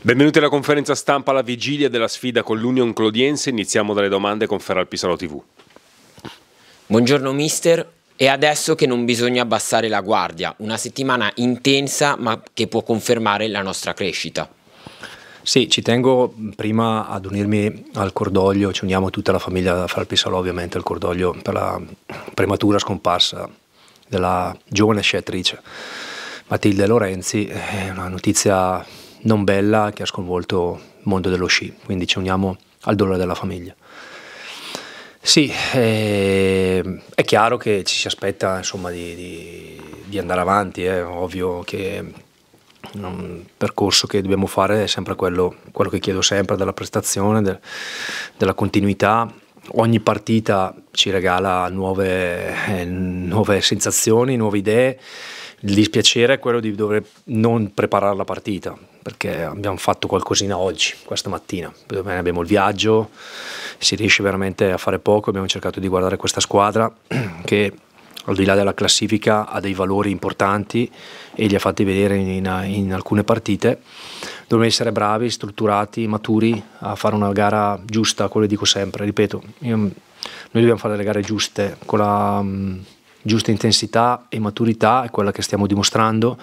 Benvenuti alla conferenza stampa alla vigilia della sfida con l'Union Clodiense. Iniziamo dalle domande con Ferral Pisano TV. Buongiorno mister, è adesso che non bisogna abbassare la guardia, una settimana intensa ma che può confermare la nostra crescita. Sì, ci tengo prima ad unirmi al cordoglio, ci uniamo tutta la famiglia Ferral Pisano ovviamente al cordoglio per la prematura scomparsa della giovane sciatrice Matilde Lorenzi, è una notizia non bella che ha sconvolto il mondo dello sci, quindi ci uniamo al dolore della famiglia. Sì, eh, è chiaro che ci si aspetta insomma, di, di, di, andare avanti, è eh. ovvio che il mm, percorso che dobbiamo fare è sempre quello, quello che chiedo sempre della prestazione, de, della continuità. Ogni partita ci regala nuove, eh, nuove sensazioni, nuove idee. Il dispiacere è quello di dover non preparare la partita, perché abbiamo fatto qualcosina oggi, questa mattina. Domani abbiamo il viaggio, si riesce veramente a fare poco, abbiamo cercato di guardare questa squadra che al di là della classifica ha dei valori importanti e li ha fatti vedere in, in, in alcune partite. Dobbiamo essere bravi, strutturati, maturi a fare una gara giusta, quello dico sempre, ripeto, io, noi dobbiamo fare le gare giuste con la mh, mm, giusta intensità e maturità, è quella che stiamo dimostrando,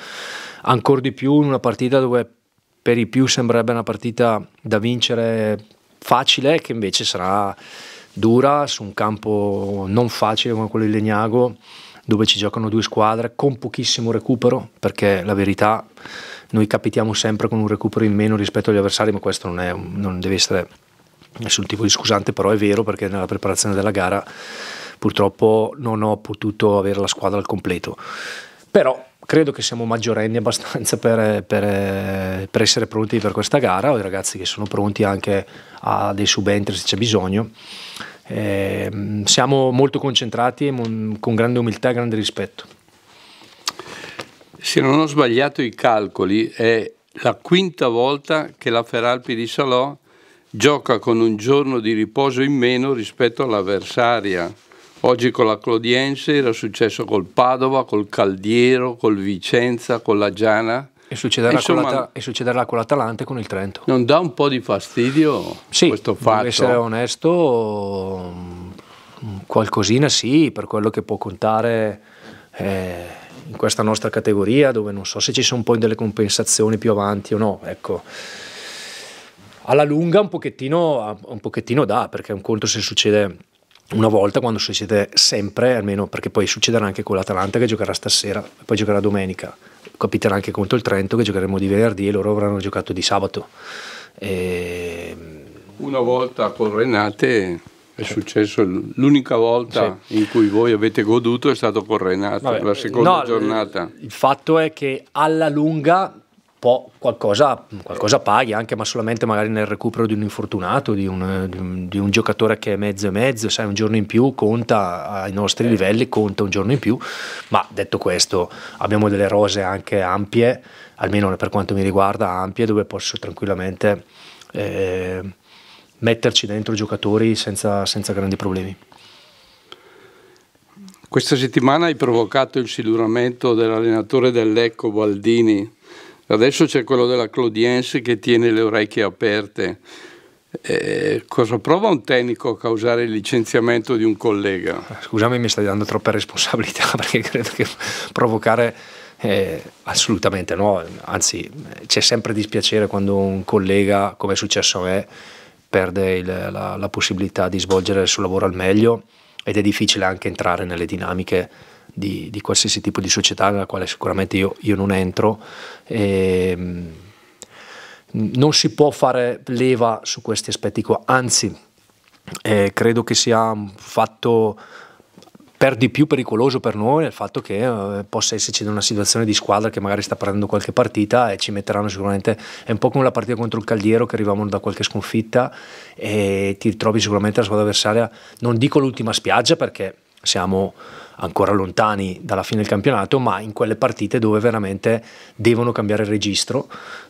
ancora di più in una partita dove per i più sembrerebbe una partita da vincere facile, che invece sarà dura su un campo non facile come quello di Legnago, dove ci giocano due squadre con pochissimo recupero, perché la verità noi capitiamo sempre con un recupero in meno rispetto agli avversari, ma questo non, è, non deve essere nessun tipo di scusante, però è vero perché nella preparazione della gara purtroppo non ho potuto avere la squadra al completo. Però credo che siamo maggiorenni abbastanza per, per, per, essere pronti per questa gara, ho i ragazzi che sono pronti anche a dei subentri se c'è bisogno. Eh, siamo molto concentrati e con grande umiltà e grande rispetto. Se non ho sbagliato i calcoli, è la quinta volta che la Feralpi di Salò gioca con un giorno di riposo in meno rispetto all'avversaria. Oggi con la Clodiense era successo col Padova, col Caldiero, col Vicenza, con la Giana. E succederà, Insomma, con la, e succederà con l'Atalanta e con il Trento. Non dà un po' di fastidio sì, questo fatto? Per essere onesto, mm, qualcosina sì, per quello che può contare eh, in questa nostra categoria, dove non so se ci sono poi delle compensazioni più avanti o no. Ecco alla lunga un pochettino, un pochettino dà, perché un conto se succede una volta quando succede sempre, almeno perché poi succederà anche con l'Atalanta che giocherà stasera, poi giocherà domenica, capiterà anche contro il Trento che giocheremo di venerdì e loro avranno giocato di sabato. E... Ehm, una volta con Renate è certo. successo l'unica volta sì. in cui voi avete goduto è stato con Renate, Vabbè, la seconda no, giornata. Il fatto è che alla lunga po' qualcosa, qualcosa, paghi, anche ma solamente magari nel recupero di un infortunato, di un, di, un, di un, giocatore che è mezzo e mezzo, sai, un giorno in più conta ah, ai nostri livelli, conta un giorno in più, ma detto questo abbiamo delle rose anche ampie, almeno per quanto mi riguarda ampie, dove posso tranquillamente eh, metterci dentro giocatori senza, senza grandi problemi. Questa settimana hai provocato il siluramento dell'allenatore dell'Ecco Baldini Adesso c'è quello della Claudiense che tiene le orecchie aperte. Eh, cosa prova un tecnico a causare il licenziamento di un collega? Ah, scusami, mi stai dando troppe responsabilità perché credo che provocare eh, assolutamente no, anzi c'è sempre dispiacere quando un collega, come è successo a me, perde il, la, la possibilità di svolgere il suo lavoro al meglio ed è difficile anche entrare nelle dinamiche di, di, qualsiasi tipo di società nella quale sicuramente io, io non entro. E, ehm, non si può fare leva su questi aspetti qua, anzi eh, credo che sia un fatto per di più pericoloso per noi il fatto che eh, possa esserci una situazione di squadra che magari sta perdendo qualche partita e ci metteranno sicuramente, è un po' come la partita contro il Caldiero che arrivavamo da qualche sconfitta e ti ritrovi sicuramente la squadra avversaria, non dico l'ultima spiaggia perché siamo ancora lontani dalla fine del campionato, ma in quelle partite dove veramente devono cambiare il registro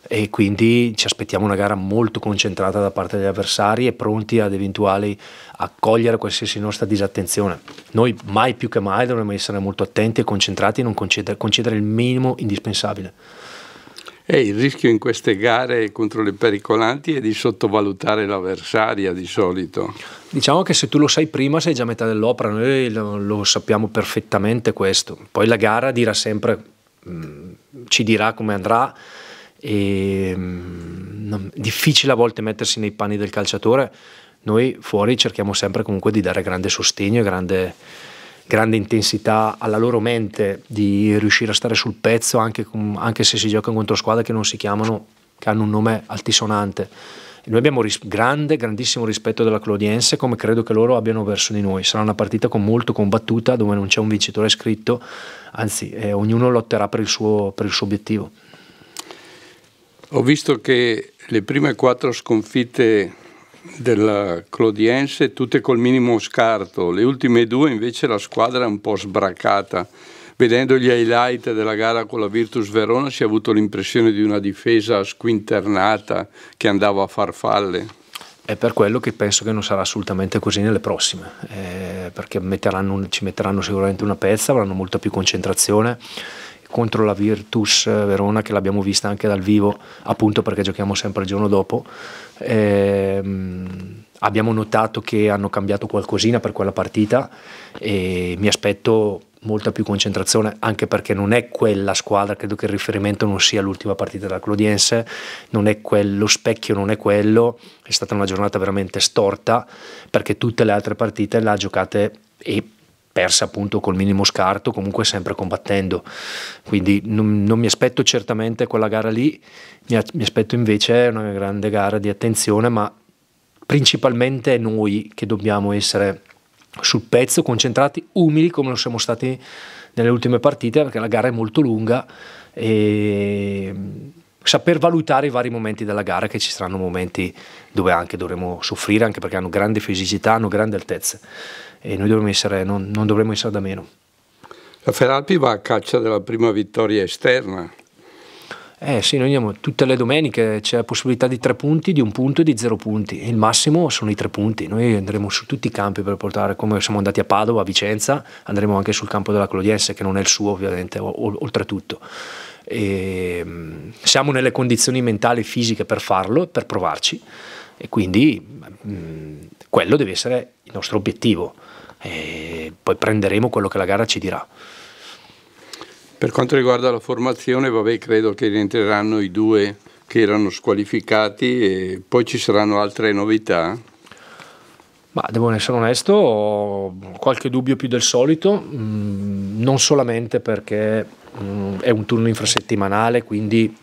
e quindi ci aspettiamo una gara molto concentrata da parte degli avversari e pronti ad eventuali accogliere qualsiasi nostra disattenzione. Noi mai più che mai dovremmo essere molto attenti e concentrati e non concedere, concedere il minimo indispensabile. E il rischio in queste gare contro le pericolanti è di sottovalutare l'avversaria di solito. Diciamo che se tu lo sai prima sei già a metà dell'opera, noi lo, lo sappiamo perfettamente questo. Poi la gara dirà sempre, mh, mm, ci dirà come andrà. È mm, difficile a volte mettersi nei panni del calciatore. Noi fuori cerchiamo sempre comunque di dare grande sostegno e grande grande intensità alla loro mente di riuscire a stare sul pezzo anche, anche se si giocano contro squadre che non si chiamano, che hanno un nome altisonante. noi abbiamo grande, grandissimo rispetto della Claudiense come credo che loro abbiano verso di noi. Sarà una partita con molto combattuta dove non c'è un vincitore scritto, anzi eh, ognuno lotterà per il suo, per il suo obiettivo. Ho visto che le prime quattro sconfitte della Clodiense, tutte col minimo scarto, le ultime due invece la squadra è un po' sbraccata. Vedendo gli highlight della gara con la Virtus Verona si è avuto l'impressione di una difesa squinternata che andava a farfalle. È per quello che penso che non sarà assolutamente così nelle prossime, eh, perché metteranno, ci metteranno sicuramente una pezza, avranno molta più concentrazione contro la Virtus eh, Verona che l'abbiamo vista anche dal vivo appunto perché giochiamo sempre il giorno dopo eh, abbiamo notato che hanno cambiato qualcosina per quella partita e mi aspetto molta più concentrazione anche perché non è quella squadra credo che il riferimento non sia l'ultima partita della Clodiense non è quello specchio non è quello è stata una giornata veramente storta perché tutte le altre partite le ha giocate e persa appunto col minimo scarto, comunque sempre combattendo. Quindi non, non mi aspetto certamente quella gara lì, mi, mi, aspetto invece una grande gara di attenzione, ma principalmente noi che dobbiamo essere sul pezzo, concentrati, umili come lo siamo stati nelle ultime partite, perché la gara è molto lunga e saper valutare i vari momenti della gara, che ci saranno momenti dove anche dovremo soffrire, anche perché hanno grande fisicità, hanno grande altezza e noi dovremmo essere, non, non dovremmo essere da meno. La Feralpi va a caccia della prima vittoria esterna. Eh sì, noi andiamo tutte le domeniche, c'è la possibilità di tre punti, di un punto e di zero punti. Il massimo sono i tre punti. Noi andremo su tutti i campi per portare, come siamo andati a Padova, a Vicenza, andremo anche sul campo della Clodiense, che non è il suo ovviamente, oltretutto. E ehm, siamo nelle condizioni mentali e fisiche per farlo, per provarci e quindi mh, mm, quello deve essere il nostro obiettivo. E poi prenderemo quello che la gara ci dirà. Per quanto riguarda la formazione, vabbè, credo che rientreranno i due che erano squalificati e poi ci saranno altre novità. Ma devo essere onesto, ho qualche dubbio più del solito, mm, non solamente perché mm, è un turno infrasettimanale, quindi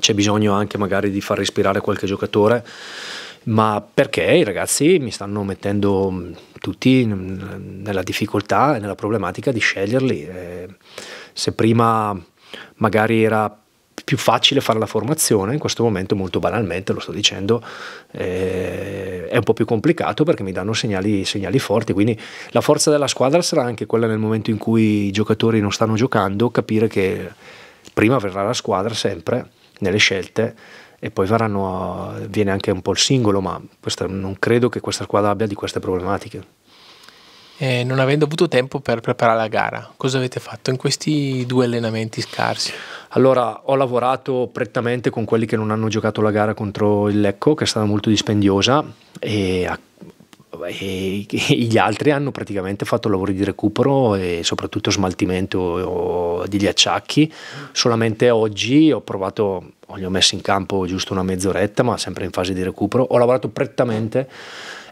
c'è bisogno anche magari di far respirare qualche giocatore, ma perché i ragazzi mi stanno mettendo mm, tutti nella difficoltà e nella problematica di sceglierli. Eh, se prima magari era più facile fare la formazione, in questo momento molto banalmente, lo sto dicendo, eh, è un po' più complicato perché mi danno segnali, segnali, forti, quindi la forza della squadra sarà anche quella nel momento in cui i giocatori non stanno giocando, capire che prima verrà la squadra sempre nelle scelte e poi Varano viene anche un po' il singolo, ma questa, non credo che questa squadra abbia di queste problematiche. Eh, non avendo avuto tempo per preparare la gara, cosa avete fatto in questi due allenamenti scarsi? Allora, ho lavorato prettamente con quelli che non hanno giocato la gara contro il Lecco, che è stata molto dispendiosa, e a e gli altri hanno praticamente fatto lavori di recupero e soprattutto smaltimento degli acciacchi. Solamente oggi ho provato, li ho messi in campo giusto una mezz'oretta, ma sempre in fase di recupero. Ho lavorato prettamente.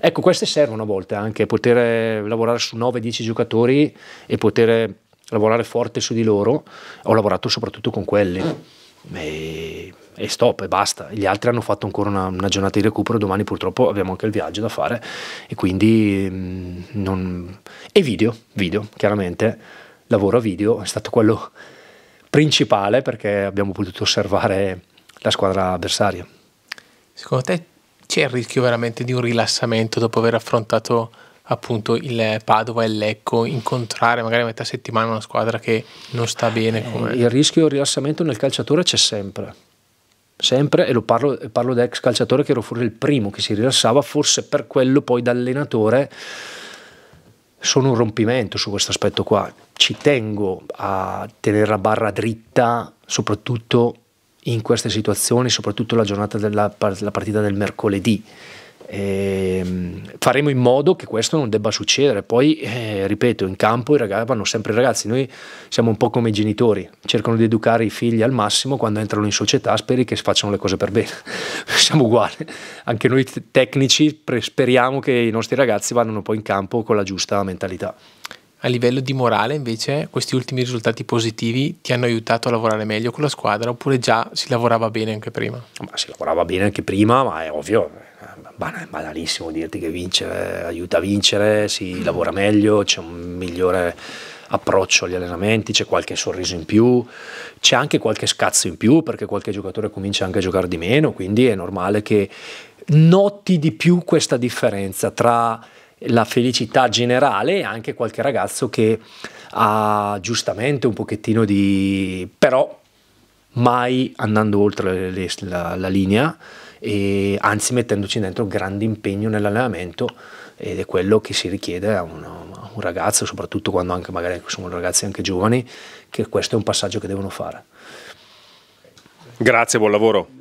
Ecco, queste servono a volte anche, poter lavorare su 9-10 giocatori e poter lavorare forte su di loro. Ho lavorato soprattutto con quelli. E e stop e basta. Gli altri hanno fatto ancora una, una giornata di recupero, domani purtroppo abbiamo anche il viaggio da fare e quindi mh, mm, non... E video, video, chiaramente, lavoro a video, è stato quello principale perché abbiamo potuto osservare la squadra avversaria. Secondo te c'è il rischio veramente di un rilassamento dopo aver affrontato appunto il Padova e Lecco, incontrare magari a metà settimana una squadra che non sta bene? Eh, come... Il rischio di rilassamento nel calciatore c'è sempre sempre, e lo parlo, parlo da ex calciatore che ero forse il primo che si rilassava, forse per quello poi da allenatore sono un rompimento su questo aspetto qua, ci tengo a tenere la barra dritta soprattutto in queste situazioni, soprattutto la giornata della la partita del mercoledì. E ehm, faremo in modo che questo non debba succedere. Poi, eh, ripeto, in campo i ragazzi, vanno sempre i ragazzi, noi siamo un po' come i genitori, cercano di educare i figli al massimo, quando entrano in società speri che facciano le cose per bene, siamo uguali, anche noi tecnici speriamo che i nostri ragazzi vanno poi in campo con la giusta mentalità. A livello di morale, invece, questi ultimi risultati positivi ti hanno aiutato a lavorare meglio con la squadra oppure già si lavorava bene anche prima? Ma si lavorava bene anche prima, ma è ovvio, banalissimo dirti che vincere aiuta a vincere, si mm. lavora meglio, c'è un migliore approccio agli allenamenti, c'è qualche sorriso in più, c'è anche qualche scazzo in più perché qualche giocatore comincia anche a giocare di meno, quindi è normale che noti di più questa differenza tra la felicità generale e anche qualche ragazzo che ha giustamente un pochettino di... però mai andando oltre la, la linea e anzi mettendoci dentro grande impegno nell'allenamento ed è quello che si richiede a, uno, a un ragazzo, soprattutto quando anche magari sono ragazzi anche giovani, che questo è un passaggio che devono fare. Grazie, buon lavoro.